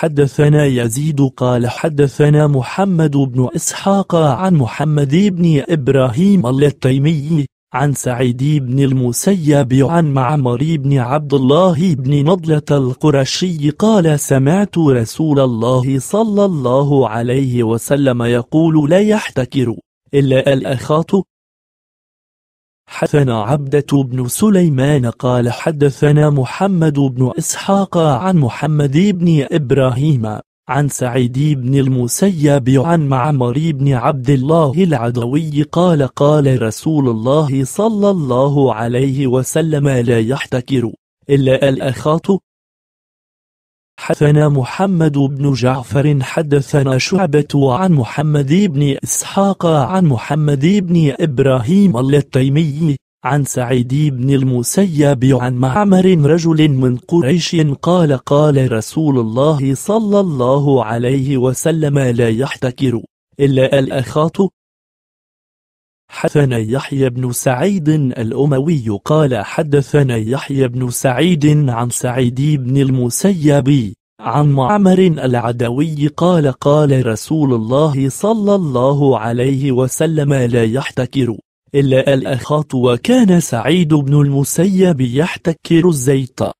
حدثنا يزيد قال حدثنا محمد بن إسحاق عن محمد بن إبراهيم التيمي عن سعيد بن المسيب عن معمر بن عبد الله بن نضلة القرشي قال سمعت رسول الله صلى الله عليه وسلم يقول لا يحتكر إلا الأخاط حدثنا عبدة بن سليمان قال حدثنا محمد بن إسحاق عن محمد بن إبراهيم عن سعيد بن المسيب عن معمر بن عبد الله العدوي قال قال رسول الله صلى الله عليه وسلم لا يحتكر إلا الأخاط حدثنا محمد بن جعفر حدثنا شعبة عن محمد بن إسحاق عن محمد بن إبراهيم التيمي عن سعيد بن المسيب عن معمر رجل من قريش قال قال رسول الله صلى الله عليه وسلم لا يحتكر إلا الأخاط حدثنا يحيى بن سعيد الأموي قال حدثنا يحيى بن سعيد عن سعيد بن المسيب عن معمر العدوي قال قال رسول الله صلى الله عليه وسلم لا يحتكر إلا الأخاط وكان سعيد بن المسيب يحتكر الزيت